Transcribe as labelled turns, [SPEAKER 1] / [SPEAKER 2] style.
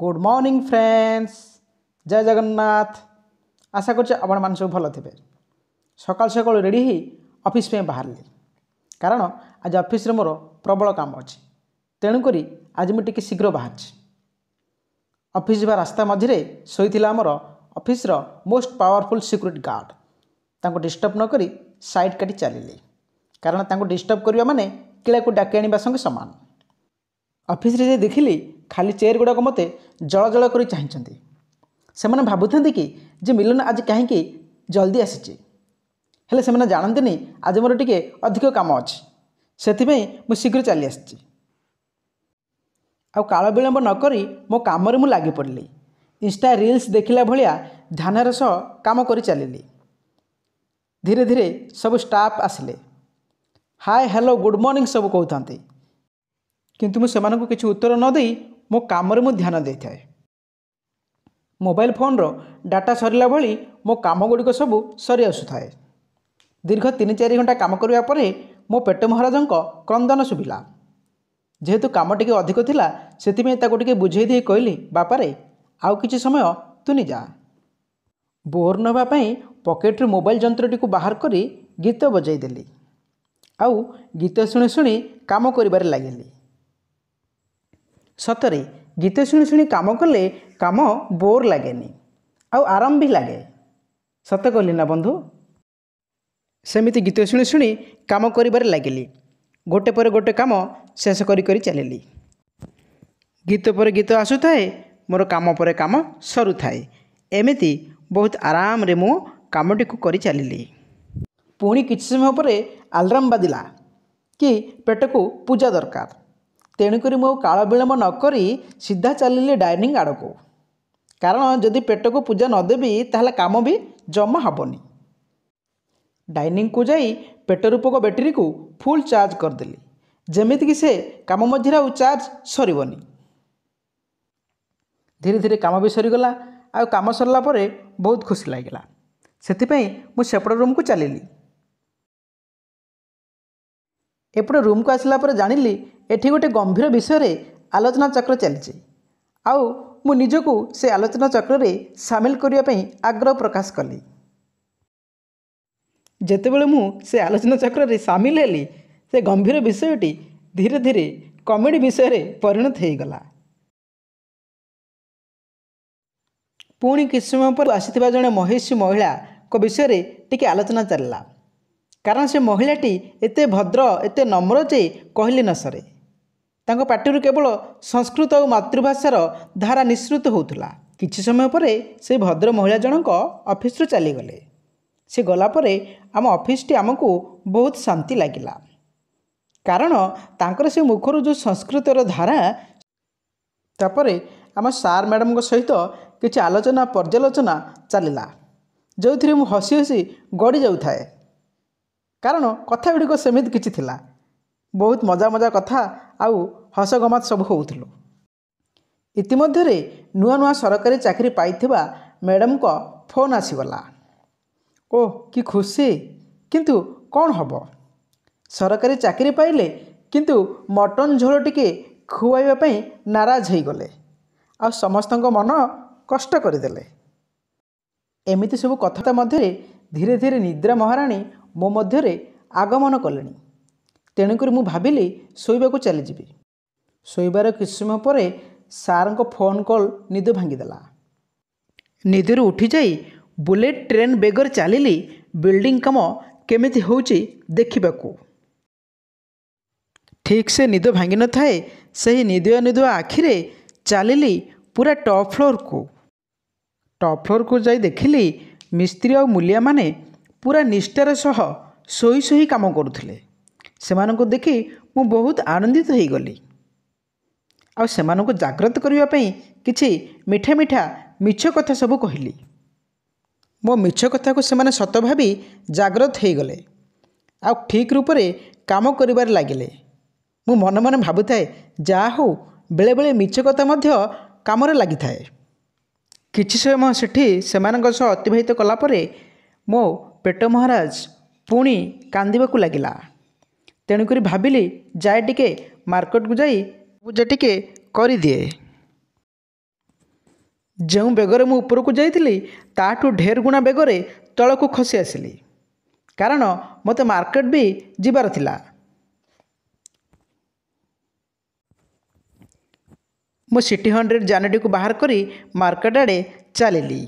[SPEAKER 1] good morning friends Jai Jagannath আশা করছি আপনার মানুষ সব ভালো থাকবে সকাল সকাল রেডি হয়ে অফিস পাই বাহারলি কারণ আজ অফিসরে মোর প্রবল কাম অছি তেণুকরি আজ মু টিকি শীঘ্র বাহারছি অফিস যা রাস্তা মধ্যে শোলা আমার officer most powerful security guard ତାଙ୍କୁ ଡିଷ୍ଟର୍ବ ନକରି সাইড কাটি ଚାଲିଲି কারণ ତାଙ୍କୁ ଡିଷ୍ଟର୍ବ କରିବା মানে କିଳାକୁ ডাকি ଆଣିବା সঙ্গে সমান অফিস ଯାଇ ଦେଖିଲି ଖାଲି ଚେୟାର ଗୁଡ଼ାକ ମୋତେ ଜଳ ଜଳ କରି ଚାହିଁଛନ୍ତି ସେମାନେ ଭାବୁଥାନ୍ତି କି ଯେ ମିଲନ ଆଜି କାହିଁକି ଜଲ୍ଦି ଆସିଛି ହେଲେ ସେମାନେ ଜାଣନ୍ତିନି ଆଜି ମୋର ଟିକିଏ ଅଧିକ କାମ ଅଛି ସେଥିପାଇଁ ମୁଁ ଶୀଘ୍ର ଚାଲି ଆସିଛି ଆଉ କାଳ ବିଳମ୍ବ ନକରି ମୋ କାମରେ ମୁଁ ଲାଗିପଡ଼ିଲି ଇନଷ୍ଟା ରିଲ୍ସ ଦେଖିଲା ଭଳିଆ ଧ୍ୟାନର ସହ କାମ କରି ଚାଲିଲି ଧୀରେ ଧୀରେ ସବୁ ଷ୍ଟାଫ୍ ଆସିଲେ ହାଏ ହ୍ୟାଲୋ ଗୁଡ଼୍ ମର୍ଣ୍ଣିଂ ସବୁ କହୁଥାନ୍ତି କିନ୍ତୁ ମୁଁ ସେମାନଙ୍କୁ କିଛି ଉତ୍ତର ନ ଦେଇ ମୋ କାମରେ ମୁଁ ଧ୍ୟାନ ଦେଇଥାଏ ମୋବାଇଲ ଫୋନର ଡାଟା ସରିଲା ଭଳି ମୋ କାମଗୁଡ଼ିକ ସବୁ ସରି ଆସୁଥାଏ ଦୀର୍ଘ ତିନି ଚାରି ଘଣ୍ଟା କାମ କରିବା ପରେ ମୋ ପେଟ ମହାରାଜଙ୍କ କ୍ରନ୍ଦନ ଶୁଭିଲା ଯେହେତୁ କାମ ଟିକେ ଅଧିକ ଥିଲା ସେଥିପାଇଁ ତାକୁ ଟିକେ ବୁଝେଇ ଦେଇ କହିଲି ବାପାରେ ଆଉ କିଛି ସମୟ ତୁନି ନିଜା ବୋର୍ ନେବା ପାଇଁ ପକେଟରୁ ମୋବାଇଲ ଯନ୍ତ୍ରଟିକୁ ବାହାର କରି ଗୀତ ବଜାଇ ଦେଲି ଆଉ ଗୀତ ଶୁଣି ଶୁଣି କାମ କରିବାରେ ଲାଗିଲି ସତରେ ଗୀତ ଶୁଣି ଶୁଣି କାମ କଲେ କାମ ବୋର୍ ଲାଗେନି ଆଉ ଆରାମ ବି ଲାଗେ ସତ କହିଲି ନା ବନ୍ଧୁ ସେମିତି ଗୀତ ଶୁଣି ଶୁଣି କାମ କରିବାରେ ଲାଗିଲି ଗୋଟେ ପରେ ଗୋଟେ କାମ ଶେଷ କରି କରି ଚାଲିଲି ଗୀତ ପରେ ଗୀତ ଆସୁଥାଏ ମୋର କାମ ପରେ କାମ ସରୁଥାଏ ଏମିତି ବହୁତ ଆରାମରେ ମୁଁ କାମଟିକୁ କରି ଚାଲିଲି ପୁଣି କିଛି ସମୟ ପରେ ଆଲାର୍ମ ବାଜିଲା କି ପେଟକୁ ପୂଜା ଦରକାର ତେଣୁକରି ମୁଁ କାଳ ବିଳମ୍ବ ନ କରି ସିଧା ଚାଲିଲି ଡାଇନିଂ ଆଡ଼କୁ କାରଣ ଯଦି ପେଟକୁ ପୂଜା ନ ଦେବି ତାହେଲେ କାମ ବି ଜମା ହେବନି ଡାଇନିଂକୁ ଯାଇ ପେଟ ରୂପକ ବ୍ୟାଟେରୀକୁ ଫୁଲ୍ ଚାର୍ଜ କରିଦେଲି ଯେମିତିକି ସେ କାମ ମଝିରେ ଆଉ ଚାର୍ଜ ସରିବନି ଧୀରେ ଧୀରେ କାମ ବି ସରିଗଲା ଆଉ କାମ ସରିଲା ପରେ ବହୁତ ଖୁସି ଲାଗିଲା ସେଥିପାଇଁ ମୁଁ ସେପଟ ରୁମ୍କୁ ଚାଲିଲି ଏପଟେ ରୁମ୍କୁ ଆସିଲା ପରେ ଜାଣିଲି ଏଠି ଗୋଟିଏ ଗମ୍ଭୀର ବିଷୟରେ ଆଲୋଚନା ଚକ୍ର ଚାଲିଛି ଆଉ ମୁଁ ନିଜକୁ ସେ ଆଲୋଚନା ଚକ୍ରରେ ସାମିଲ କରିବା ପାଇଁ ଆଗ୍ରହ ପ୍ରକାଶ କଲି ଯେତେବେଳେ ମୁଁ ସେ ଆଲୋଚନା ଚକ୍ରରେ ସାମିଲ ହେଲି ସେ ଗମ୍ଭୀର ବିଷୟଟି ଧୀରେ ଧୀରେ କମେଡ଼ି ବିଷୟରେ ପରିଣତ ହୋଇଗଲା ପୁଣି କିଛି ସମୟ ପରେ ଆସିଥିବା ଜଣେ ମହେଶୀ ମହିଳାଙ୍କ ବିଷୟରେ ଟିକେ ଆଲୋଚନା ଚାଲିଲା କାରଣ ସେ ମହିଳାଟି ଏତେ ଭଦ୍ର ଏତେ ନମ୍ର ଯେ କହିଲେ ନ ସରେ ତାଙ୍କ ପାଟିରୁ କେବଳ ସଂସ୍କୃତ ଓ ମାତୃଭାଷାର ଧାରା ନିଃସୃତ ହେଉଥିଲା କିଛି ସମୟ ପରେ ସେ ଭଦ୍ର ମହିଳା ଜଣଙ୍କ ଅଫିସରୁ ଚାଲିଗଲେ ସେ ଗଲା ପରେ ଆମ ଅଫିସଟି ଆମକୁ ବହୁତ ଶାନ୍ତି ଲାଗିଲା କାରଣ ତାଙ୍କର ସେ ମୁଖରୁ ଯେଉଁ ସଂସ୍କୃତର ଧାରା ତାପରେ ଆମ ସାର୍ ମ୍ୟାଡ଼ାମଙ୍କ ସହିତ କିଛି ଆଲୋଚନା ପର୍ଯ୍ୟାଲୋଚନା ଚାଲିଲା ଯେଉଁଥିରେ ମୁଁ ହସି ହସି ଗଡ଼ି ଯାଉଥାଏ କାରଣ କଥା ଗୁଡ଼ିକ ସେମିତି କିଛି ଥିଲା ବହୁତ ମଜା ମଜା କଥା ଆଉ ହସଗମାତ ସବୁ ହେଉଥିଲୁ ଇତିମଧ୍ୟରେ ନୂଆ ନୂଆ ସରକାରୀ ଚାକିରି ପାଇଥିବା ମ୍ୟାଡ଼ାମଙ୍କ ଫୋନ୍ ଆସିଗଲା ଓ କି ଖୁସି କିନ୍ତୁ କ'ଣ ହେବ ସରକାରୀ ଚାକିରି ପାଇଲେ କିନ୍ତୁ ମଟନ୍ ଝୋଳ ଟିକିଏ ଖୁଆଇବା ପାଇଁ ନାରାଜ ହୋଇଗଲେ ଆଉ ସମସ୍ତଙ୍କ ମନ କଷ୍ଟ କରିଦେଲେ ଏମିତି ସବୁ କଥା ମଧ୍ୟରେ ଧୀରେ ଧୀରେ ନିଦ୍ରା ମହାରାଣୀ ମୋ ମଧ୍ୟରେ ଆଗମନ କଲେଣି ତେଣୁକରି ମୁଁ ଭାବିଲି ଶୋଇବାକୁ ଚାଲିଯିବି ଶୋଇବାର କିଛି ସମୟ ପରେ ସାର୍ଙ୍କ ଫୋନ୍ କଲ୍ ନିଦ ଭାଙ୍ଗିଦେଲା ନିଦରୁ ଉଠିଯାଇ ବୁଲେଟ୍ ଟ୍ରେନ୍ ବେଗରେ ଚାଲିଲି ବିଲ୍ଡିଂ କାମ କେମିତି ହେଉଛି ଦେଖିବାକୁ ଠିକ୍ ସେ ନିଦ ଭାଙ୍ଗିନଥାଏ ସେହି ନିଦୁଆ ନିଦୁଆ ଆଖିରେ ଚାଲିଲି ପୁରା ଟପ୍ ଫ୍ଲୋର୍କୁ ଟପ୍ ଫ୍ଲୋର୍କୁ ଯାଇ ଦେଖିଲି ମିସ୍ତ୍ରୀ ଆଉ ମୂଲିଆମାନେ ପୁରା ନିଷ୍ଠାର ସହ ଶୋଇ ଶୋଇ କାମ କରୁଥିଲେ ସେମାନଙ୍କୁ ଦେଖି ମୁଁ ବହୁତ ଆନନ୍ଦିତ ହୋଇଗଲି ଆଉ ସେମାନଙ୍କୁ ଜାଗ୍ରତ କରିବା ପାଇଁ କିଛି ମିଠା ମିଠା ମିଛ କଥା ସବୁ କହିଲି ମୋ ମିଛ କଥାକୁ ସେମାନେ ସତ ଭାବି ଜାଗ୍ରତ ହୋଇଗଲେ ଆଉ ଠିକ୍ ରୂପରେ କାମ କରିବାରେ ଲାଗିଲେ ମୁଁ ମନେ ମନେ ଭାବୁଥାଏ ଯାହା ହଉ ବେଳେବେଳେ ମିଛ କଥା ମଧ୍ୟ କାମରେ ଲାଗିଥାଏ କିଛି ସମୟ ସେଠି ସେମାନଙ୍କ ସହ ଅତିବାହିତ କଲାପରେ ମୋ ପେଟ ମହାରାଜ ପୁଣି କାନ୍ଦିବାକୁ ଲାଗିଲା ତେଣୁକରି ଭାବିଲି ଯାଏ ଟିକେ ମାର୍କେଟକୁ ଯାଇ ପୂଜା ଟିକେ କରିଦିଏ ଯେଉଁ ବେଗରେ ମୁଁ ଉପରକୁ ଯାଇଥିଲି ତାଠୁ ଢେର ଗୁଣା ବେଗରେ ତଳକୁ ଖସି ଆସିଲି କାରଣ ମୋତେ ମାର୍କେଟ ବି ଯିବାର ଥିଲା ମୁଁ ସିଟି ହଣ୍ଡ୍ରେଡ଼ ଯାନଟିକୁ ବାହାର କରି ମାର୍କେଟ ଆଡ଼େ ଚାଲିଲି